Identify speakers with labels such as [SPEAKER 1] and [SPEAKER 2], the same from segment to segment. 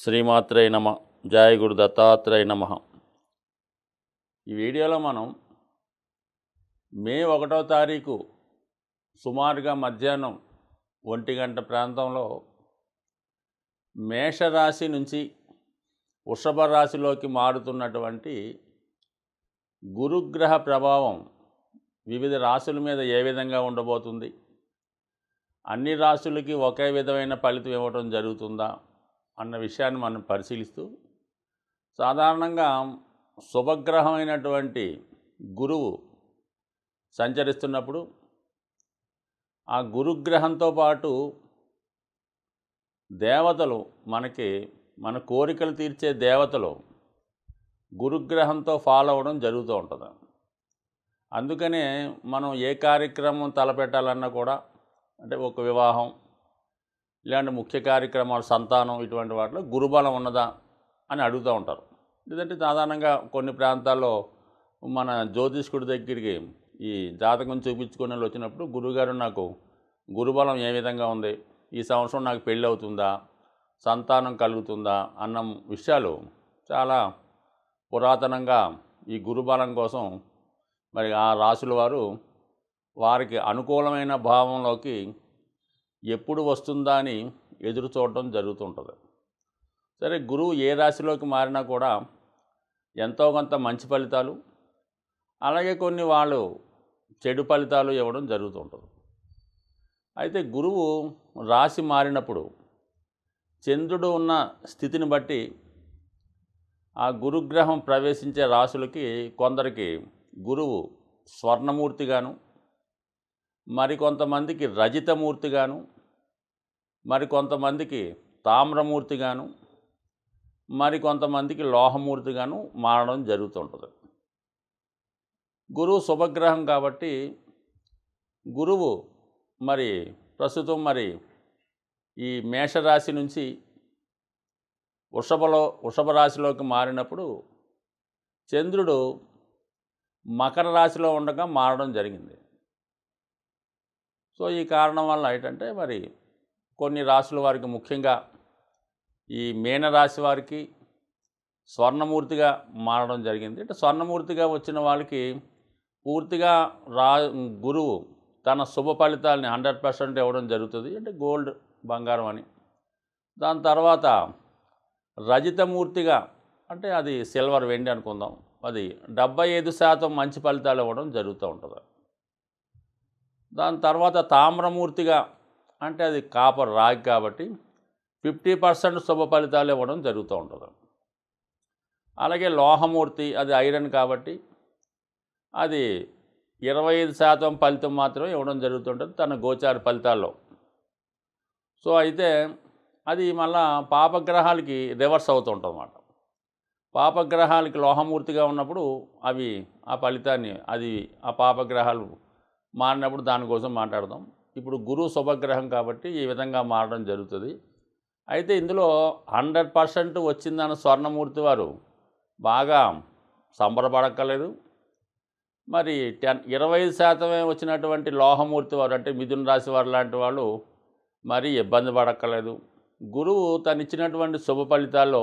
[SPEAKER 1] శ్రీమాత్రే నమ జయ గురు దత్తాత్రేయ నమ ఈ వీడియోలో మనం మే ఒకటో తారీఖు సుమారుగా మధ్యాహ్నం ఒంటి గంట ప్రాంతంలో మేషరాశి నుంచి వృషభ రాశిలోకి మారుతున్నటువంటి గురుగ్రహ ప్రభావం వివిధ రాశుల మీద ఏ విధంగా ఉండబోతుంది అన్ని రాశులకి ఒకే విధమైన ఫలితం ఇవ్వటం జరుగుతుందా అన్న విషయాన్ని మనం పరిశీలిస్తూ సాధారణంగా శుభగ్రహమైనటువంటి గురువు సంచరిస్తున్నప్పుడు ఆ గురుగ్రహంతో పాటు దేవతలు మనకి మన కోరికలు తీర్చే దేవతలు గురుగ్రహంతో ఫాలో అవ్వడం జరుగుతూ ఉంటుంది అందుకనే మనం ఏ కార్యక్రమం తలపెట్టాలన్నా కూడా అంటే ఒక వివాహం ఇలాంటి ముఖ్య కార్యక్రమాలు సంతానం ఇటువంటి వాటిలో గురుబలం ఉన్నదా అని అడుగుతూ ఉంటారు లేదంటే సాధారణంగా కొన్ని ప్రాంతాల్లో మన జ్యోతిష్కుడి దగ్గరికి ఈ జాతకం చూపించుకునే వచ్చినప్పుడు గురువుగారు నాకు గురుబలం ఏ విధంగా ఉంది ఈ సంవత్సరం నాకు పెళ్ళి అవుతుందా సంతానం కలుగుతుందా అన్న విషయాలు చాలా పురాతనంగా ఈ గురుబలం కోసం మరి ఆ రాసుల వారు వారికి అనుకూలమైన భావంలోకి ఎప్పుడు వస్తుందా అని ఎదురు చూడటం జరుగుతుంటుంది సరే గురువు ఏ రాశిలోకి మారినా కూడా ఎంతో కొంత మంచి ఫలితాలు అలాగే కొన్ని వాళ్ళు చెడు ఫలితాలు ఇవ్వడం జరుగుతుంటుంది అయితే గురువు రాశి మారినప్పుడు చంద్రుడు ఉన్న స్థితిని బట్టి ఆ గురుగ్రహం ప్రవేశించే రాశులకి కొందరికి గురువు స్వర్ణమూర్తిగాను మరికొంతమందికి రజితమూర్తిగాను మరికొంతమందికి తామ్రమూర్తిగాను మరికొంతమందికి లోహమూర్తిగాను మారడం జరుగుతుంటుంది గురువు శుభగ్రహం కాబట్టి గురువు మరి ప్రస్తుతం మరి ఈ మేషరాశి నుంచి వృషభలో వృషభ రాశిలోకి మారినప్పుడు చంద్రుడు మకర రాశిలో ఉండగా మారడం జరిగింది సో ఈ కారణం వల్ల ఏంటంటే మరి కొన్ని రాశుల వారికి ముఖ్యంగా ఈ మీనరాశి వారికి స్వర్ణమూర్తిగా మారడం జరిగింది అంటే స్వర్ణమూర్తిగా వచ్చిన వాళ్ళకి పూర్తిగా రా గురువు తన శుభ ఫలితాలని హండ్రెడ్ పర్సెంట్ ఇవ్వడం జరుగుతుంది అంటే గోల్డ్ బంగారం అని దాని తర్వాత రజితమూర్తిగా అంటే అది సిల్వర్ వెండి అనుకుందాం అది డెబ్బై ఐదు శాతం మంచి ఫలితాలు ఇవ్వడం జరుగుతూ ఉంటుంది దాని తర్వాత తామ్రమూర్తిగా అంటే అది కాపర్ రాగి కాబట్టి ఫిఫ్టీ పర్సెంట్ శుభ ఫలితాలు ఇవ్వడం జరుగుతూ ఉంటుంది అలాగే లోహమూర్తి అది ఐరన్ కాబట్టి అది ఇరవై ఐదు శాతం ఫలితం మాత్రమే ఇవ్వడం జరుగుతుంటుంది తన గోచార ఫలితాల్లో సో అయితే అది మళ్ళా పాపగ్రహాలకి రివర్స్ అన్నమాట పాపగ్రహాలకి లోహమూర్తిగా ఉన్నప్పుడు అవి ఆ ఫలితాన్ని అది ఆ పాపగ్రహాలు మారినప్పుడు దానికోసం మాట్లాడదాం ఇప్పుడు గురువు శుభగ్రహం కాబట్టి ఈ విధంగా మారడం జరుగుతుంది అయితే ఇందులో హండ్రెడ్ పర్సెంట్ వచ్చిందన్న స్వర్ణమూర్తి వారు బాగా సంబరపడక్కలేదు మరి టెన్ ఇరవై శాతమే వచ్చినటువంటి లోహమూర్తి వారు అంటే మిథున రాశి వారు లాంటి వాళ్ళు మరీ ఇబ్బంది పడక్కలేదు గురువు తను ఇచ్చినటువంటి శుభ ఫలితాల్లో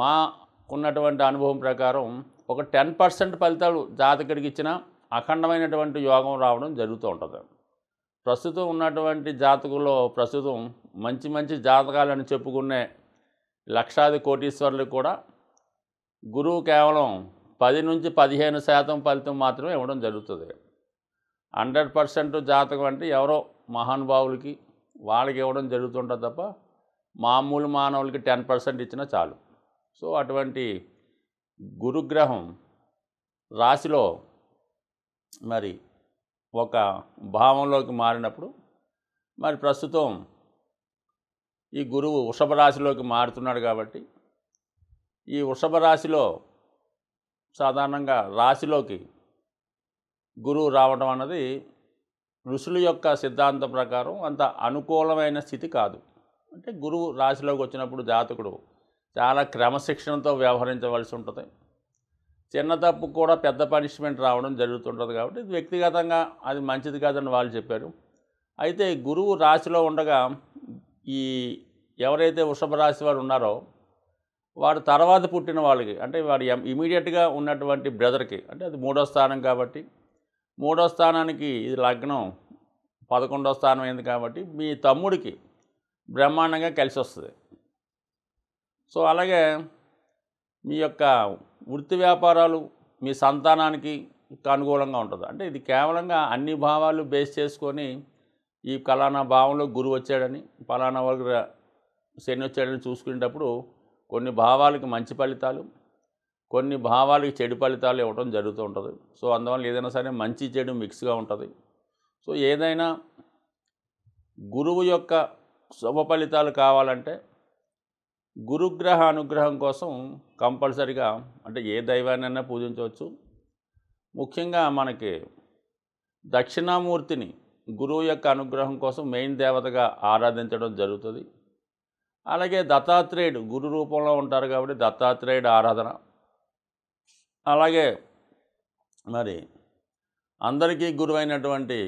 [SPEAKER 1] మాకున్నటువంటి ఉన్నటువంటి అనుభవం ప్రకారం ఒక టెన్ పర్సెంట్ ఫలితాలు జాతకుడికి ఇచ్చినా అఖండమైనటువంటి యోగం రావడం జరుగుతూ ఉంటుంది ప్రస్తుతం ఉన్నటువంటి జాతకులో ప్రస్తుతం మంచి మంచి జాతకాలను చెప్పుకునే లక్షాది కోటీశ్వరులకు కూడా గురువు కేవలం పది నుంచి పదిహేను శాతం ఫలితం మాత్రమే ఇవ్వడం జరుగుతుంది హండ్రెడ్ పర్సెంట్ జాతకం అంటే ఎవరో మహానుభావులకి వాళ్ళకి ఇవ్వడం జరుగుతుంటుంది తప్ప మామూలు మానవులకి టెన్ పర్సెంట్ ఇచ్చినా చాలు సో అటువంటి గురుగ్రహం రాశిలో మరి ఒక భావంలోకి మారినప్పుడు మరి ప్రస్తుతం ఈ గురువు వృషభ రాశిలోకి మారుతున్నాడు కాబట్టి ఈ వృషభ రాశిలో సాధారణంగా రాశిలోకి గురువు రావడం అన్నది ఋషుల యొక్క సిద్ధాంతం ప్రకారం అంత అనుకూలమైన స్థితి కాదు అంటే గురువు రాశిలోకి వచ్చినప్పుడు జాతకుడు చాలా క్రమశిక్షణతో వ్యవహరించవలసి ఉంటుంది చిన్న తప్పు కూడా పెద్ద పనిష్మెంట్ రావడం జరుగుతుంటుంది కాబట్టి ఇది వ్యక్తిగతంగా అది మంచిది కాదని వాళ్ళు చెప్పారు అయితే గురువు రాశిలో ఉండగా ఈ ఎవరైతే వృషభ రాశి వారు ఉన్నారో వాడు తర్వాత పుట్టిన వాళ్ళకి అంటే వాడు ఇమీడియట్గా ఉన్నటువంటి బ్రదర్కి అంటే అది మూడో స్థానం కాబట్టి మూడో స్థానానికి ఇది లగ్నం పదకొండో స్థానం అయింది కాబట్టి మీ తమ్ముడికి బ్రహ్మాండంగా కలిసి వస్తుంది సో అలాగే మీ యొక్క వృత్తి వ్యాపారాలు మీ సంతానానికి అనుకూలంగా ఉంటుంది అంటే ఇది కేవలంగా అన్ని భావాలు బేస్ చేసుకొని ఈ కళానా భావంలో గురువు వచ్చాడని ఫలానా వర్గ శని వచ్చాడని చూసుకునేటప్పుడు కొన్ని భావాలకి మంచి ఫలితాలు కొన్ని భావాలకి చెడు ఫలితాలు ఇవ్వడం జరుగుతూ ఉంటుంది సో అందువల్ల ఏదైనా సరే మంచి చెడు మిక్స్గా ఉంటుంది సో ఏదైనా గురువు యొక్క శుభ ఫలితాలు కావాలంటే గురుగ్రహ అనుగ్రహం కోసం కంపల్సరిగా అంటే ఏ దైవాన్నైనా పూజించవచ్చు ముఖ్యంగా మనకి దక్షిణామూర్తిని గురువు యొక్క అనుగ్రహం కోసం మెయిన్ దేవతగా ఆరాధించడం జరుగుతుంది అలాగే దత్తాత్రేయుడు గురు రూపంలో ఉంటారు కాబట్టి దత్తాత్రేయుడు ఆరాధన అలాగే మరి అందరికీ గురువైనటువంటి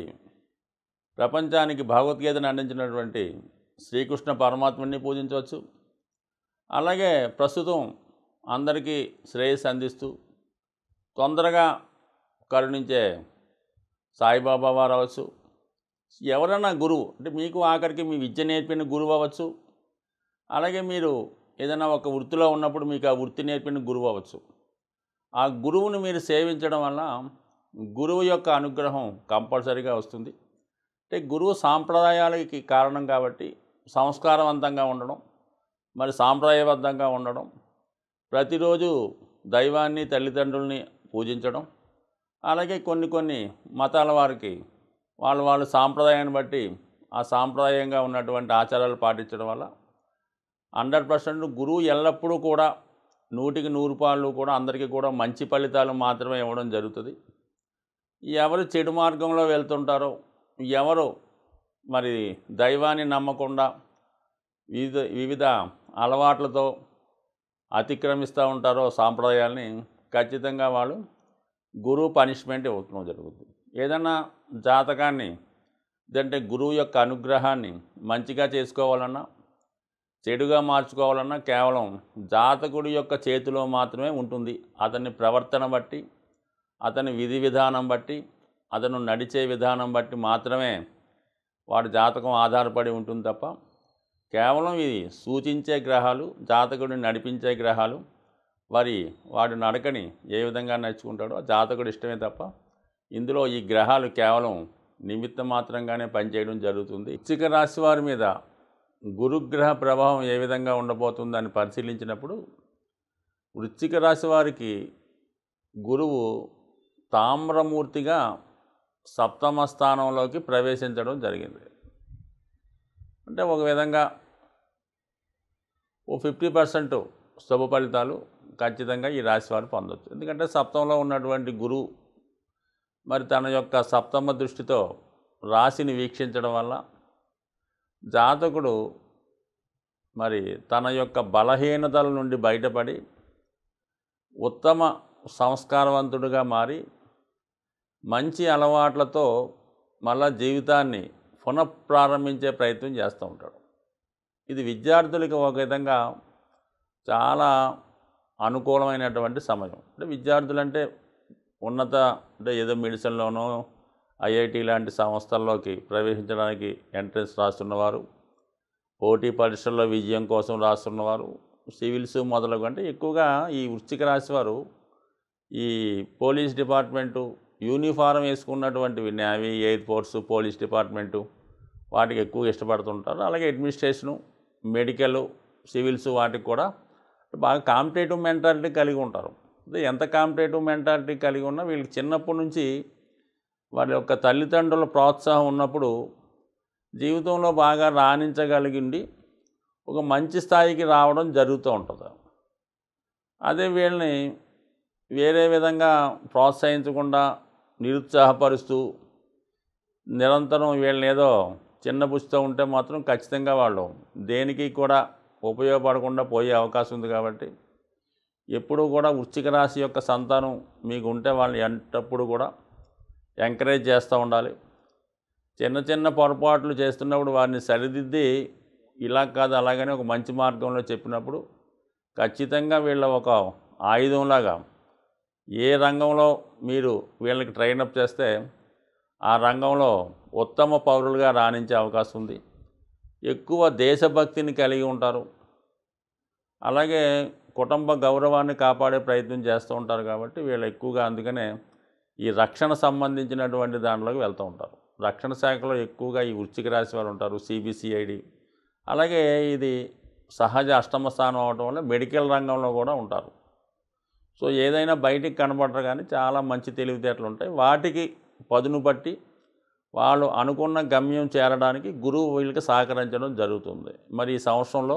[SPEAKER 1] ప్రపంచానికి భగవద్గీతను అందించినటువంటి శ్రీకృష్ణ పరమాత్మని పూజించవచ్చు అలాగే ప్రస్తుతం అందరికీ శ్రేయస్సు అందిస్తూ తొందరగా కరుణించే సాయిబాబా వారు అవచ్చు ఎవరైనా గురువు అంటే మీకు ఆఖరికి మీ విద్య నేర్పిన గురువు అవ్వచ్చు అలాగే మీరు ఏదైనా ఒక వృత్తిలో ఉన్నప్పుడు మీకు ఆ వృత్తి నేర్పిన గురువు అవ్వచ్చు ఆ గురువును మీరు సేవించడం వల్ల గురువు యొక్క అనుగ్రహం కంపల్సరీగా వస్తుంది అంటే గురువు సాంప్రదాయాలకి కారణం కాబట్టి సంస్కారవంతంగా ఉండడం మరి సాంప్రదాయబద్ధంగా ఉండడం ప్రతిరోజు దైవాన్ని తల్లిదండ్రుల్ని పూజించడం అలాగే కొన్ని కొన్ని మతాల వారికి వాళ్ళు వాళ్ళ సాంప్రదాయాన్ని బట్టి ఆ సాంప్రదాయంగా ఉన్నటువంటి ఆచారాలు పాటించడం వల్ల హండ్రెడ్ పర్సెంట్ గురువు ఎల్లప్పుడూ కూడా నూటికి నూరు పాళ్ళు కూడా అందరికీ కూడా మంచి ఫలితాలు మాత్రమే ఇవ్వడం జరుగుతుంది ఎవరు చెడు మార్గంలో వెళ్తుంటారో ఎవరు మరి దైవాన్ని నమ్మకుండా వివిధ వివిధ అలవాట్లతో అతిక్రమిస్తూ ఉంటారో సాంప్రదాయాల్ని ఖచ్చితంగా వాళ్ళు గురువు పనిష్మెంట్ ఇవ్వటం జరుగుతుంది ఏదైనా జాతకాన్ని అంటే గురువు యొక్క అనుగ్రహాన్ని మంచిగా చేసుకోవాలన్నా చెడుగా మార్చుకోవాలన్నా కేవలం జాతకుడి యొక్క చేతిలో మాత్రమే ఉంటుంది అతని ప్రవర్తన బట్టి అతని విధి విధానం బట్టి అతను నడిచే విధానం బట్టి మాత్రమే వాడి జాతకం ఆధారపడి ఉంటుంది తప్ప కేవలం ఇది సూచించే గ్రహాలు జాతకుడిని నడిపించే గ్రహాలు వారి వాడు నడకని ఏ విధంగా నడుచుకుంటాడో జాతకుడు ఇష్టమే తప్ప ఇందులో ఈ గ్రహాలు కేవలం నిమిత్త మాత్రంగానే పనిచేయడం జరుగుతుంది ఇచ్చిక రాశి వారి మీద గురుగ్రహ ప్రభావం ఏ విధంగా ఉండబోతుందని పరిశీలించినప్పుడు వృశ్చిక రాశి వారికి గురువు తామ్రమూర్తిగా సప్తమ స్థానంలోకి ప్రవేశించడం జరిగింది అంటే ఒక విధంగా ఓ ఫిఫ్టీ పర్సెంట్ శుభ ఫలితాలు ఖచ్చితంగా ఈ రాశి వారు పొందొచ్చు ఎందుకంటే సప్తంలో ఉన్నటువంటి గురువు మరి తన యొక్క సప్తమ దృష్టితో రాశిని వీక్షించడం వల్ల జాతకుడు మరి తన యొక్క బలహీనతల నుండి బయటపడి ఉత్తమ సంస్కారవంతుడిగా మారి మంచి అలవాట్లతో మళ్ళా జీవితాన్ని పునఃప్రారంభించే ప్రయత్నం చేస్తూ ఉంటాడు ఇది విద్యార్థులకు ఒక విధంగా చాలా అనుకూలమైనటువంటి సమయం అంటే విద్యార్థులు అంటే ఉన్నత అంటే ఏదో మెడిసిన్లోనో ఐఐటి లాంటి సంస్థల్లోకి ప్రవేశించడానికి ఎంట్రన్స్ రాస్తున్నవారు పోటీ పరీక్షల్లో విజయం కోసం రాస్తున్నవారు సివిల్స్ మొదలగు అంటే ఎక్కువగా ఈ వృత్తికి రాసేవారు ఈ పోలీస్ డిపార్ట్మెంటు యూనిఫారం వేసుకున్నటువంటివి navy air force police department వాటికి ఎక్కువ ఇష్టపడుతుంటారు అలాగే అడ్మినిస్ట్రేషను మెడికల్ సివిల్స్ వాటికి కూడా బాగా కాంపిటేటివ్ మెంటాలిటీ కలిగి ఉంటారు ఎంత కాంపిటేటివ్ మెంటాలిటీ కలిగి ఉన్నా వీళ్ళకి చిన్నప్పటి నుంచి వాళ్ళ యొక్క తల్లిదండ్రుల ప్రోత్సాహం ఉన్నప్పుడు జీవితంలో బాగా రాణించగలిగింది ఒక మంచి స్థాయికి రావడం జరుగుతూ ఉంటుంది అదే వీళ్ళని వేరే విధంగా ప్రోత్సహించకుండా నిరుత్సాహపరుస్తూ నిరంతరం వీళ్ళని ఏదో చిన్న పుస్తకం ఉంటే మాత్రం ఖచ్చితంగా వాళ్ళు దేనికి కూడా ఉపయోగపడకుండా పోయే అవకాశం ఉంది కాబట్టి ఎప్పుడూ కూడా వృశ్చిక రాశి యొక్క సంతానం మీకు ఉంటే వాళ్ళని ఎంటప్పుడు కూడా ఎంకరేజ్ చేస్తూ ఉండాలి చిన్న చిన్న పొరపాట్లు చేస్తున్నప్పుడు వారిని సరిదిద్ది ఇలా కాదు అలాగనే ఒక మంచి మార్గంలో చెప్పినప్పుడు ఖచ్చితంగా వీళ్ళ ఒక ఆయుధంలాగా ఏ రంగంలో మీరు వీళ్ళకి ట్రైన్ అప్ చేస్తే ఆ రంగంలో ఉత్తమ పౌరులుగా రాణించే అవకాశం ఉంది ఎక్కువ దేశభక్తిని కలిగి ఉంటారు అలాగే కుటుంబ గౌరవాన్ని కాపాడే ప్రయత్నం చేస్తూ ఉంటారు కాబట్టి వీళ్ళు ఎక్కువగా అందుకనే ఈ రక్షణ సంబంధించినటువంటి దాంట్లోకి వెళ్తూ ఉంటారు రక్షణ శాఖలో ఎక్కువగా ఈ వృశ్చిక రాశి వారు ఉంటారు సిబిసిఐడి అలాగే ఇది సహజ అష్టమ స్థానం అవడం వల్ల మెడికల్ రంగంలో కూడా ఉంటారు సో ఏదైనా బయటికి కనబడరు కానీ చాలా మంచి తెలివితేటలు ఉంటాయి వాటికి పదును బట్టి వాళ్ళు అనుకున్న గమ్యం చేరడానికి గురువు వీళ్ళకి సహకరించడం జరుగుతుంది మరి ఈ సంవత్సరంలో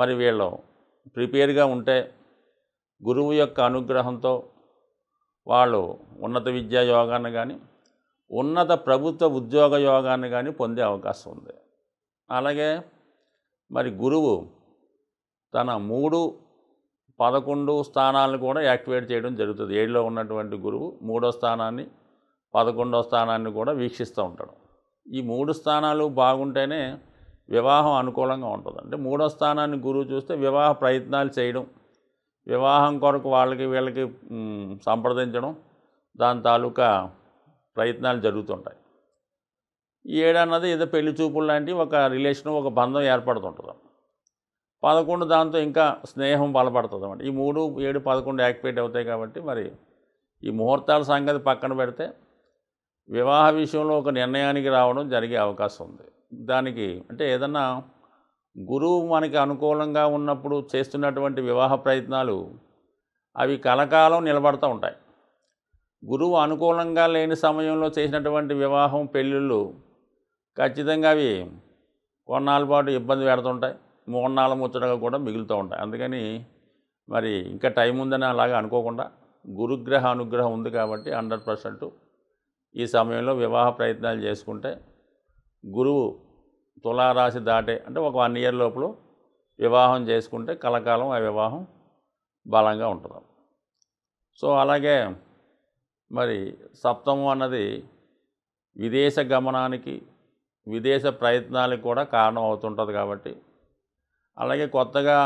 [SPEAKER 1] మరి వీళ్ళు ప్రిపేర్గా ఉంటే గురువు యొక్క అనుగ్రహంతో వాళ్ళు ఉన్నత విద్యా యోగాన్ని కానీ ఉన్నత ప్రభుత్వ ఉద్యోగ యోగాన్ని కానీ పొందే అవకాశం ఉంది అలాగే మరి గురువు తన మూడు పదకొండు స్థానాలను కూడా యాక్టివేట్ చేయడం జరుగుతుంది ఏడులో ఉన్నటువంటి గురువు మూడో స్థానాన్ని పదకొండవ స్థానాన్ని కూడా వీక్షిస్తూ ఉంటాడు ఈ మూడు స్థానాలు బాగుంటేనే వివాహం అనుకూలంగా ఉంటుంది అంటే మూడో స్థానాన్ని గురువు చూస్తే వివాహ ప్రయత్నాలు చేయడం వివాహం కొరకు వాళ్ళకి వీళ్ళకి సంప్రదించడం దాని తాలూకా ప్రయత్నాలు జరుగుతుంటాయి ఈ ఏడన్నది ఏదో పెళ్లి చూపులు లాంటివి ఒక రిలేషన్ ఒక బంధం ఏర్పడుతుంటుంది పదకొండు దాంతో ఇంకా స్నేహం బలపడుతుంది అన్నమాట ఈ మూడు ఏడు పదకొండు యాక్టివేట్ అవుతాయి కాబట్టి మరి ఈ ముహూర్తాల సంగతి పక్కన పెడితే వివాహ విషయంలో ఒక నిర్ణయానికి రావడం జరిగే అవకాశం ఉంది దానికి అంటే ఏదన్నా గురువు మనకి అనుకూలంగా ఉన్నప్పుడు చేస్తున్నటువంటి వివాహ ప్రయత్నాలు అవి కలకాలం నిలబడుతూ ఉంటాయి గురువు అనుకూలంగా లేని సమయంలో చేసినటువంటి వివాహం పెళ్ళిళ్ళు ఖచ్చితంగా అవి కొన్నాళ్ళ పాటు ఇబ్బంది పెడుతుంటాయి మూన్నాళ్ళ ముచ్చటగా కూడా మిగులుతూ ఉంటాయి అందుకని మరి ఇంకా టైం ఉందని అలాగా అనుకోకుండా గురుగ్రహ అనుగ్రహం ఉంది కాబట్టి హండ్రెడ్ పర్సెంట్ ఈ సమయంలో వివాహ ప్రయత్నాలు చేసుకుంటే గురువు తులారాశి దాటే అంటే ఒక వన్ ఇయర్ లోపల వివాహం చేసుకుంటే కలకాలం ఆ వివాహం బలంగా ఉంటుంది సో అలాగే మరి సప్తము అన్నది విదేశ గమనానికి విదేశ ప్రయత్నాలకు కూడా కారణం అవుతుంటుంది కాబట్టి అలాగే కొత్తగా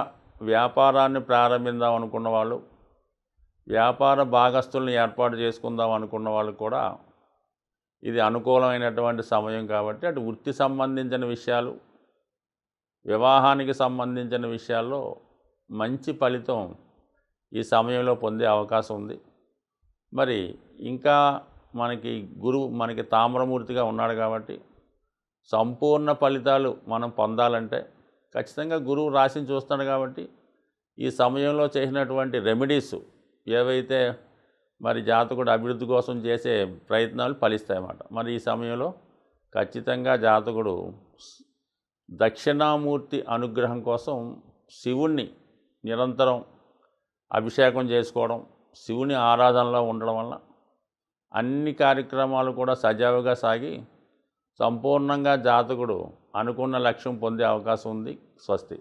[SPEAKER 1] వ్యాపారాన్ని ప్రారంభిద్దాం అనుకున్న వాళ్ళు వ్యాపార భాగస్తుల్ని ఏర్పాటు చేసుకుందాం అనుకున్న వాళ్ళు కూడా ఇది అనుకూలమైనటువంటి సమయం కాబట్టి అటు వృత్తి సంబంధించిన విషయాలు వివాహానికి సంబంధించిన విషయాల్లో మంచి ఫలితం ఈ సమయంలో పొందే అవకాశం ఉంది మరి ఇంకా మనకి గురువు మనకి తామ్రమూర్తిగా ఉన్నాడు కాబట్టి సంపూర్ణ ఫలితాలు మనం పొందాలంటే ఖచ్చితంగా గురువు రాసిని చూస్తాడు కాబట్టి ఈ సమయంలో చేసినటువంటి రెమెడీస్ ఏవైతే మరి జాతకుడు అభివృద్ధి కోసం చేసే ప్రయత్నాలు ఫలిస్తాయన్నమాట మరి ఈ సమయంలో ఖచ్చితంగా జాతకుడు దక్షిణామూర్తి అనుగ్రహం కోసం శివుణ్ణి నిరంతరం అభిషేకం చేసుకోవడం శివుని ఆరాధనలో ఉండడం వల్ల అన్ని కార్యక్రమాలు కూడా సజావుగా సాగి సంపూర్ణంగా జాతకుడు అనుకున్న లక్ష్యం పొందే అవకాశం ఉంది స్వస్తి